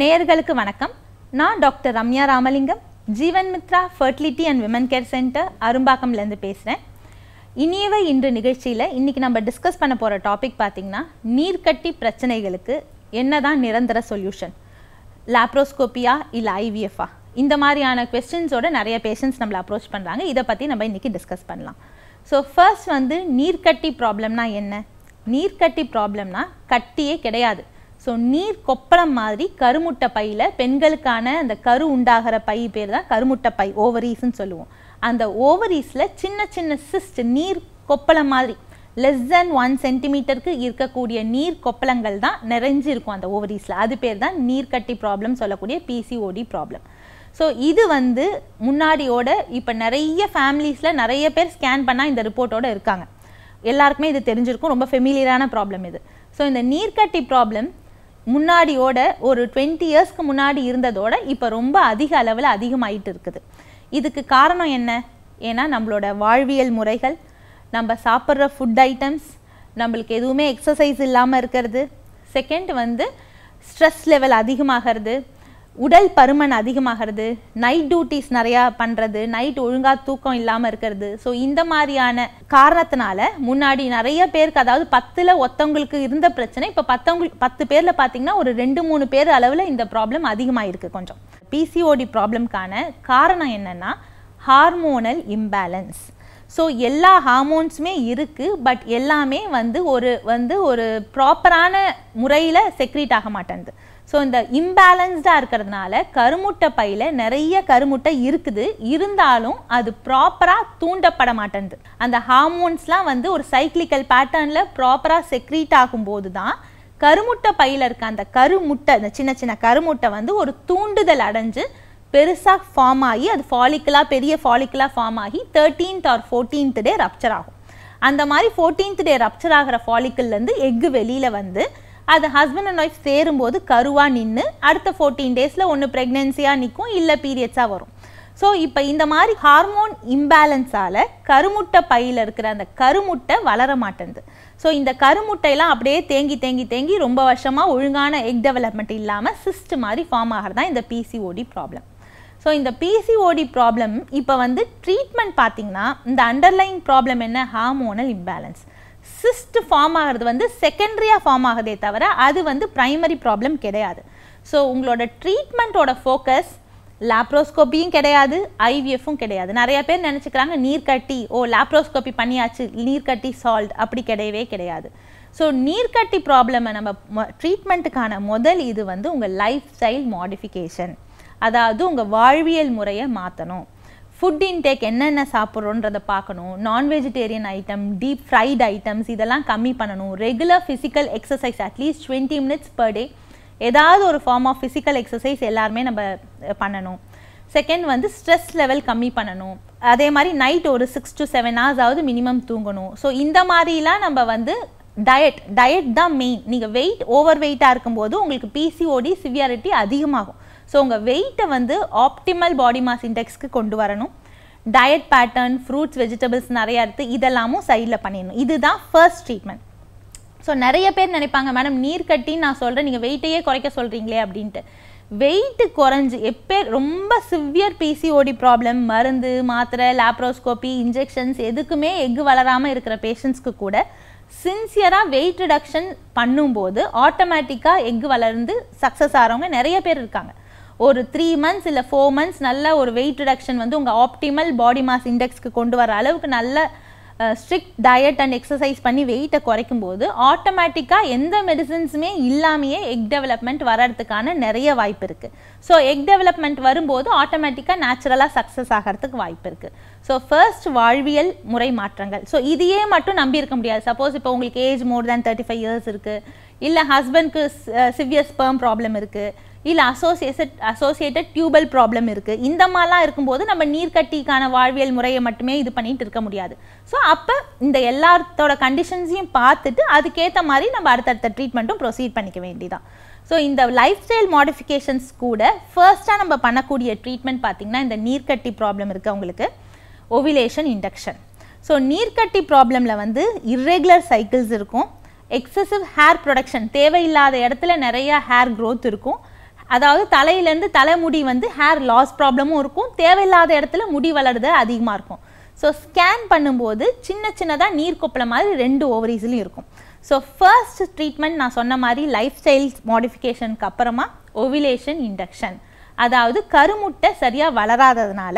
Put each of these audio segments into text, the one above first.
நேயர்களுக்கு வணக்கம் நான் doctor Ramya Ramalingam Jeevan Mithra fertility and women care centre அரும்பாக்கம்லேருந்து பேசுகிறேன் இனியவை இன்று நிகழ்ச்சியில் இன்றைக்கி நம்ம டிஸ்கஸ் பண்ண போகிற டாபிக் பார்த்திங்கன்னா நீர்க்கட்டி பிரச்சனைகளுக்கு என்ன தான் நிரந்தர சொல்யூஷன் லாப்ரோஸ்கோப்பியா இல்லை ஐவிஎஃப்ஆ இந்த மாதிரியான கொஸ்டின்ஸோட நிறைய பேஷண்ட்ஸ் நம்மளை அப்ரோச் பண்ணுறாங்க இதை பற்றி நம்ம இன்றைக்கி டிஸ்கஸ் பண்ணலாம் ஸோ ஃபர்ஸ்ட் வந்து நீர்க்கட்டி ப்ராப்ளம்னா என்ன நீர்க்கட்டி ப்ராப்ளம்னா கட்டியே கிடையாது ஸோ நீர் கொப்பளம் மாதிரி கருமுட்டை பையில் பெண்களுக்கான அந்த கரு உண்டாகிற பை பேர் தான் கருமுட்டை பை ஓவரீஸ்ன்னு சொல்லுவோம் அந்த ஓவரீஸில் சின்ன சின்ன சிஸ்ட் நீர் கொப்பளம் மாதிரி லெஸ் தென் ஒன் சென்டிமீட்டருக்கு இருக்கக்கூடிய நீர் கொப்பளங்கள் தான் நிறைஞ்சிருக்கும் அந்த ஓவரீஸில் அது பேர் தான் நீர்க்கட்டி ப்ராப்ளம் சொல்லக்கூடிய பிசிஓடி ப்ராப்ளம் ஸோ இது வந்து முன்னாடியோட இப்போ நிறைய ஃபேமிலிஸில் நிறைய பேர் ஸ்கேன் பண்ணால் இந்த ரிப்போர்ட்டோடு இருக்காங்க எல்லாருக்குமே இது தெரிஞ்சிருக்கும் ரொம்ப ஃபெமிலியரான ப்ராப்ளம் இது ஸோ இந்த நீர்க்கட்டி ப்ராப்ளம் முன்னாடியோட ஒரு டுவெண்ட்டி இயர்ஸ்க்கு முன்னாடி இருந்ததோட இப்போ ரொம்ப அதிக அளவில் அதிகமாயிட்டு இருக்குது இதுக்கு காரணம் என்ன ஏன்னா நம்மளோட வாழ்வியல் முறைகள் நம்ம சாப்பிட்ற ஃபுட் ஐட்டம்ஸ் நம்மளுக்கு எதுவுமே எக்ஸசைஸ் இல்லாமல் இருக்கிறது செகண்ட் வந்து ஸ்ட்ரெஸ் லெவல் அதிகமாகிறது உடல் பருமன் அதிகமாகிறது நைட் டியூட்டிஸ் நிறையா பண்ணுறது நைட் ஒழுங்காக தூக்கம் இல்லாமல் இருக்கிறது ஸோ இந்த மாதிரியான காரணத்தினால முன்னாடி நிறைய பேருக்கு அதாவது பத்தில் ஒத்தவங்களுக்கு இருந்த பிரச்சனை இப்போ பத்தவங்களுக்கு பத்து பேரில் பார்த்தீங்கன்னா ஒரு ரெண்டு மூணு பேர் அளவில் இந்த ப்ராப்ளம் அதிகமாக இருக்குது கொஞ்சம் பிசிஓடி ப்ராப்ளம்க்கான காரணம் என்னென்னா ஹார்மோனல் இம்பேலன்ஸ் ஸோ எல்லா ஹார்மோன்ஸுமே இருக்குது பட் எல்லாமே வந்து ஒரு வந்து ஒரு ப்ராப்பரான முறையில் செக்ரீட் ஆக மாட்டேன்து ஸோ இந்த இம்பேலன்ஸ்டாக இருக்கிறதுனால கருமுட்டை பையில் நிறைய கருமுட்டை இருக்குது இருந்தாலும் அது ப்ராப்பராக தூண்டப்பட மாட்டேன்து அந்த ஹார்மோன்ஸ்லாம் வந்து ஒரு சைக்ளிக்கல் பேட்டர்னில் ப்ராப்பராக செக்ரீட் ஆகும்போது தான் கருமுட்டை பையில் இருக்க அந்த கருமுட்டை இந்த சின்ன சின்ன கருமுட்டை வந்து ஒரு தூண்டுதல் அடைஞ்சு பெருசாக ஃபார்ம் ஆகி அது ஃபாலிக்கலாக பெரிய ஃபாலிக்கலாக ஃபார்ம் ஆகி thirteenth or fourteenth day rupture ஆகும் அந்த மாதிரி ஃபோர்டீன்த் டே ரப்ச்சர் ஆகிற ஃபாலிக்கல்லேருந்து எக்கு வெளியில் வந்து அது ஹஸ்பண்ட் அண்ட் ஒய்ஃப் சேரும்போது கருவாக நின்று அடுத்த ஃபோர்டீன் டேஸில் ஒன்று ப்ரெக்னென்சியாக நிற்கும் இல்லை பீரியட்ஸாக வரும் ஸோ இப்போ இந்த மாதிரி ஹார்மோன் இம்பேலன்ஸால் கருமுட்டை பையில் இருக்கிற அந்த கருமுட்டை வளர மாட்டேங்குது ஸோ இந்த கருமுட்டையெல்லாம் அப்படியே தேங்கி தேங்கி தேங்கி ரொம்ப வருஷமாக ஒழுங்கான எக் டெவலப்மெண்ட் இல்லாமல் சிஸ்ட் மாதிரி ஃபார்ம் ஆகிறது தான் இந்த பிசிஓடி ப்ராப்ளம் ஸோ இந்த பிசிஓடி ப்ராப்ளம் இப்போ வந்து ட்ரீட்மெண்ட் பார்த்திங்கன்னா இந்த அண்டர்லைன் ப்ராப்ளம் என்ன ஹார்மோனல் இம்பேலன்ஸ் சிஸ்ட் ஃபார்ம் ஆகிறது வந்து செகண்டரியாக ஃபார்ம் ஆகுதே தவிர அது வந்து ப்ரைமரி ப்ராப்ளம் கிடையாது ஸோ உங்களோட ட்ரீட்மெண்ட்டோட ஃபோக்கஸ் லாப்ரோஸ்கோப்பியும் கிடையாது ஐவிஎஃப்பும் கிடையாது நிறைய பேர் நினச்சிக்கிறாங்க நீர் கட்டி ஓ லாப்ரோஸ்கோப்பி பண்ணியாச்சு நீர் கட்டி சால்வ் அப்படி கிடையவே கிடையாது ஸோ நீர்க்கட்டி ப்ராப்ளமை நம்ம ட்ரீட்மெண்ட்டுக்கான முதல் இது வந்து உங்கள் லைஃப் ஸ்டைல் மாடிஃபிகேஷன் அதாவது உங்கள் வாழ்வியல் முறையை மாற்றணும் ஃபுட் இன்டேக் என்னென்ன சாப்பிட்றோன்றதை பார்க்கணும் நான் vegetarian item deep fried items இதெல்லாம் கம்மி பண்ணணும் regular physical exercise at least twenty minutes per day ஏதாவது ஒரு ஃபார்ம் ஆஃப் ஃபிசிக்கல் எக்ஸசைஸ் எல்லாருமே நம்ம பண்ணணும் செகண்ட் வந்து ஸ்ட்ரெஸ் லெவல் கம்மி பண்ணணும் அதே மாதிரி நைட் ஒரு சிக்ஸ் டு செவன் ஆகுது மினிமம் தூங்கணும் ஸோ இந்த மாதிரிலாம் நம்ம வந்து டயட் டயட் தான் மெயின் நீங்கள் வெயிட் ஓவர் வெயிட்டாக இருக்கும்போது உங்களுக்கு பிசிஓடி சிவியாரிட்டி அதிகமாகும் ஸோ உங்கள் வெயிட்டை வந்து ஆப்டிமல் பாடி மாஸ் இண்டெக்ஸ்க்கு கொண்டு வரணும் டயட் பேட்டர்ன் ஃப்ரூட்ஸ் வெஜிடபிள்ஸ் நிறையா இருக்குது இதெல்லாமும் சைடில் பண்ணிடணும் இதுதான் ஃபர்ஸ்ட் ட்ரீட்மெண்ட் ஸோ நிறைய பேர் நினைப்பாங்க மேடம் நீர் கட்டின்னு நான் சொல்கிறேன் நீங்கள் வெயிட்டையே குறைக்க சொல்கிறீங்களே அப்படின்ட்டு வெயிட்டு குறைஞ்சி எப்போ ரொம்ப சிவியர் பிசிஓடி ப்ராப்ளம் மருந்து மாத்திரை லேப்ரோஸ்கோப்பி இன்ஜெக்ஷன்ஸ் எதுக்குமே எக்கு வளராமல் இருக்கிற பேஷண்ட்ஸ்க்கு கூட சின்சியராக வெயிட் ரிடக்ஷன் பண்ணும்போது ஆட்டோமேட்டிக்காக எஃகு வளர்ந்து சக்ஸஸ் ஆகிறவங்க நிறைய பேர் இருக்காங்க ஒரு த்ரீ மந்த்ஸ் இல்லை ஃபோர் மந்த்ஸ் நல்ல ஒரு வெயிட் ரிடக்ஷன் வந்து உங்கள் ஆப்டிமல் பாடி மாஸ் இண்டெக்ஸ்க்கு கொண்டு வர அளவுக்கு நல்ல ஸ்ட்ரிக்ட் டயட் அண்ட் எக்ஸசைஸ் பண்ணி வெயிட்டை குறைக்கும் போது ஆட்டோமேட்டிக்காக எந்த மெடிசன்ஸுமே இல்லாமையே எக் டெவலப்மெண்ட் வர்றதுக்கான நிறைய வாய்ப்பு இருக்குது ஸோ எக் டெவலப்மெண்ட் வரும்போது ஆட்டோமேட்டிக்காக நேச்சுரலாக சக்ஸஸ் ஆகிறதுக்கு வாய்ப்பு இருக்குது ஸோ ஃபர்ஸ்ட் வாழ்வியல் முறை மாற்றங்கள் ஸோ இதையே மட்டும் நம்பி இருக்க முடியாது சப்போஸ் இப்போ உங்களுக்கு age more than thirty five years இருக்குது இல்லை ஹஸ்பண்ட்க்கு சிவியர் ஸ்பேம் ப்ராப்ளம் இருக்குது இல்லை அசோசியேட் அசோசியேட்டட் டியூபல் ப்ராப்ளம் இருக்குது இந்த மாதிரிலாம் இருக்கும்போது நம்ம நீர்க்கட்டிக்கான வாழ்வியல் முறையை மட்டுமே இது பண்ணிகிட்டு இருக்க முடியாது ஸோ அப்போ இந்த எல்லாத்தோட கண்டிஷன்ஸையும் பார்த்துட்டு அதுக்கேற்ற மாதிரி நம்ம அடுத்தடுத்த ட்ரீட்மெண்ட்டும் ப்ரொசீட் பண்ணிக்க வேண்டியதான் ஸோ இந்த லைஃப் ஸ்டைல் மாடிஃபிகேஷன்ஸ் கூட ஃபர்ஸ்ட்டாக நம்ம பண்ணக்கூடிய ட்ரீட்மெண்ட் பார்த்திங்கன்னா இந்த நீர்க்கட்டி ப்ராப்ளம் அவங்களுக்கு ஓவிலேஷன் இண்டக்ஷன் ஸோ நீர்க்கட்டி ப்ராப்ளமில் வந்து இர்ரெகுலர் சைக்கிள்ஸ் இருக்கும் எக்ஸசிவ் ஹேர் ப்ரொடக்ஷன் தேவையில்லாத இடத்துல நிறைய ஹேர் க்ரோத் இருக்கும் அதாவது தலையிலேருந்து தலைமுடி வந்து ஹேர் லாஸ் ப்ராப்ளமும் இருக்கும் தேவையில்லாத இடத்துல முடி வளருது அதிகமாக இருக்கும் ஸோ ஸ்கேன் பண்ணும்போது சின்ன சின்னதாக நீர் கொப்பளை மாதிரி ரெண்டு ஓவரீஸ்லையும் இருக்கும் ஸோ ஃபர்ஸ்ட் ட்ரீட்மெண்ட் நான் சொன்ன மாதிரி லைஃப் ஸ்டைல் மாடிஃபிகேஷனுக்கு அப்புறமா ஒவிலேஷன் இண்டக்ஷன் அதாவது கருமுட்டை சரியாக வளராததுனால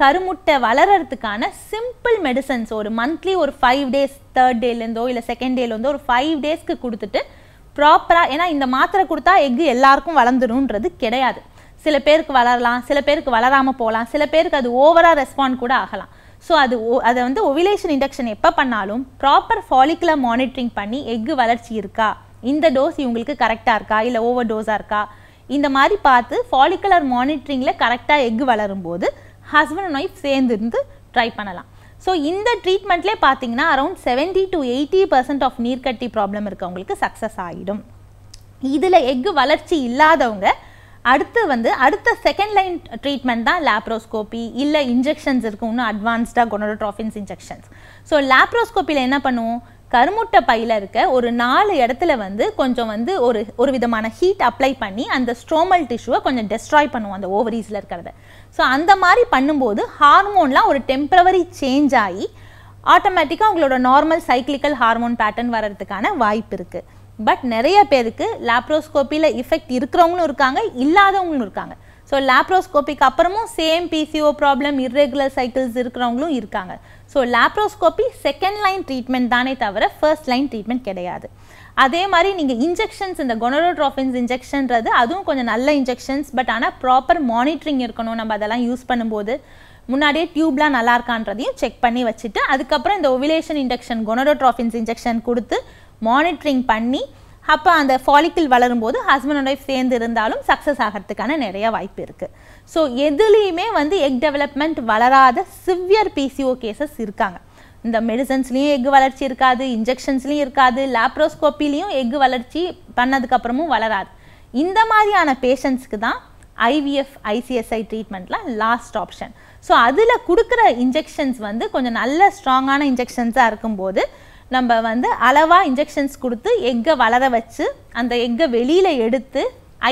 கருமுட்டை வளர்கிறதுக்கான சிம்பிள் மெடிசன்ஸ் ஒரு மந்த்லி ஒரு ஃபைவ் டேஸ் தேர்ட் டேலேருந்தோ இல்லை செகண்ட் டேலேருந்தோ ஒரு ஃபைவ் டேஸ்க்கு கொடுத்துட்டு ப்ராப்பராக ஏன்னா இந்த மாத்திரை கொடுத்தா எக்கு எல்லாருக்கும் வளர்ந்துடும்ன்றது கிடையாது சில பேருக்கு வளரலாம் சில பேருக்கு வளராமல் போகலாம் சில பேருக்கு அது ஓவராக ரெஸ்பாண்ட் கூட ஆகலாம் ஸோ அது அதை வந்து ஒவிலேஷன் இண்டக்ஷன் எப்போ பண்ணாலும் ப்ராப்பர் ஃபாலிகுலர் மானிட்டரிங் பண்ணி எக்கு வளர்ச்சி இருக்கா இந்த டோஸ் இவங்களுக்கு கரெக்டாக இருக்கா இல்லை ஓவர் டோஸாக இருக்கா இந்த மாதிரி பார்த்து ஃபாலிகுலர் மானிட்டரிங்கில் கரெக்டாக எக்கு வளரும்போது ஹஸ்பண்ட் அண்ட் ஒய்ஃப் சேர்ந்துருந்து ட்ரை பண்ணலாம் ஸோ இந்த ட்ரீட்மெண்ட்லேயே பார்த்தீங்கன்னா around seventy to eighty percent of நீர்க்கட்டி ப்ராப்ளம் இருக்கவங்களுக்கு சக்ஸஸ் ஆகிடும் இதில் எக்கு வளர்ச்சி இல்லாதவங்க அடுத்து வந்து அடுத்த செகண்ட் லைன் ட்ரீட்மெண்ட் தான் லேப்ரோஸ்கோப்பி இல்லை இன்ஜெக்ஷன்ஸ் இருக்கும் இன்னும் அட்வான்ஸ்டாக கொனோடோட்ராஃபின்ஸ் இன்ஜெக்ஷன்ஸ் ஸோ லேப்ரோஸ்கோப்பியில் என்ன பண்ணுவோம் கருமுட்டை பையில் இருக்க ஒரு நாலு இடத்துல வந்து கொஞ்சம் வந்து ஒரு ஒரு விதமான ஹீட் அப்ளை பண்ணி அந்த ஸ்ட்ரோமல் டிஷ்யூவை கொஞ்சம் டெஸ்ட்ராய் பண்ணுவோம் அந்த ஓவரீஸில் இருக்கிறத ஸோ அந்த மாதிரி பண்ணும்போது ஹார்மோன்லாம் ஒரு டெம்பரவரி சேஞ்ச் ஆகி ஆட்டோமேட்டிக்காக அவங்களோட நார்மல் சைக்கிளிக்கல் ஹார்மோன் பேட்டர்ன் வர்றதுக்கான வாய்ப்பு இருக்குது பட் நிறைய பேருக்கு லாப்ரோஸ்கோப்பியில் இஃபெக்ட் இருக்கிறவங்களும் இருக்காங்க இல்லாதவங்களும் இருக்காங்க ஸோ லேப்ரோஸ்கோபிக்கு அப்புறமும் same PCO problem irregular cycles இருக்கிறவங்களும் இருக்காங்க so laparoscopy second line treatment தானே தவிர ஃபர்ஸ்ட் லைன் ட்ரீட்மெண்ட் கிடையாது அதே மாதிரி நீங்கள் இன்ஜெக்ஷன்ஸ் இந்த கொனரோட்ராஃபின்ஸ் இன்ஜெக்ஷன்றது அதுவும் கொஞ்சம் நல்ல இன்ஜெக்ஷன்ஸ் பட் ஆனால் ப்ராப்பர் மானிட்டரிங் இருக்கணும் நம்ம அதெல்லாம் யூஸ் பண்ணும்போது முன்னாடியே டியூப்லாம் நல்லா இருக்கான்றதையும் செக் பண்ணி வச்சுட்டு அதுக்கப்புறம் இந்த ஒவிலேஷன் இன்ஜெக்ஷன் கொனரோட்ராஃபின்ஸ் இன்ஜெக்ஷன் கொடுத்து மானிட்டரிங் பண்ணி அப்போ அந்த ஃபாலிக்கிள் வளரும்போது ஹஸ்பண்ட் அண்ட் ஒய்ஃப் சேர்ந்து இருந்தாலும் சக்ஸஸ் ஆகிறதுக்கான நிறைய வாய்ப்பு இருக்குது ஸோ எதுலேயுமே வந்து எக் டெவலப்மெண்ட் வளராத சிவியர் பிசிஓ கேசஸ் இருக்காங்க இந்த மெடிசன்ஸ்லேயும் எக் வளர்ச்சி இருக்காது இன்ஜெக்ஷன்ஸ்லேயும் இருக்காது லேப்ரோஸ்கோப்பிலையும் எக் வளர்ச்சி பண்ணதுக்கப்புறமும் வளராது இந்த மாதிரியான பேஷண்ட்ஸ்க்கு தான் ஐவிஎஃப் ஐசிஎஸ்ஐ ட்ரீட்மெண்ட்லாம் லாஸ்ட் ஆப்ஷன் ஸோ அதில் கொடுக்குற இன்ஜெக்ஷன்ஸ் வந்து கொஞ்சம் நல்ல ஸ்ட்ராங்கான இன்ஜெக்ஷன்ஸாக இருக்கும்போது நம்ம வந்து அளவாக இன்ஜெக்ஷன்ஸ் கொடுத்து எக்கை வளர வச்சு அந்த எக்கை வெளியில் எடுத்து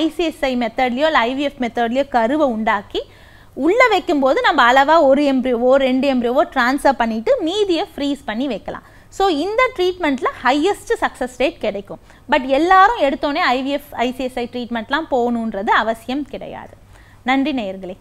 ஐசிஎஸ்ஐ மெத்தட்லேயோ இல்லை ஐவிஎஃப் மெத்தட்லேயோ கருவை உண்டாக்கி உள்ளே வைக்கும்போது நம்ம அளவாக ஒரு எம்ப்ரியோவோ ரெண்டு எம்ப்ரியோவோ ட்ரான்ஸ்ஃபர் பண்ணிவிட்டு மீதியை ஃப்ரீஸ் பண்ணி வைக்கலாம் ஸோ இந்த ட்ரீட்மெண்ட்டில் ஹையஸ்ட் சக்ஸஸ் ரேட் கிடைக்கும் பட் எல்லாரும் எடுத்தோடனே ஐவிஎஃப் ஐசிஎஸ்ஐ ட்ரீட்மெண்ட்லாம் போகணுன்றது அவசியம் கிடையாது நன்றி நேயர்களே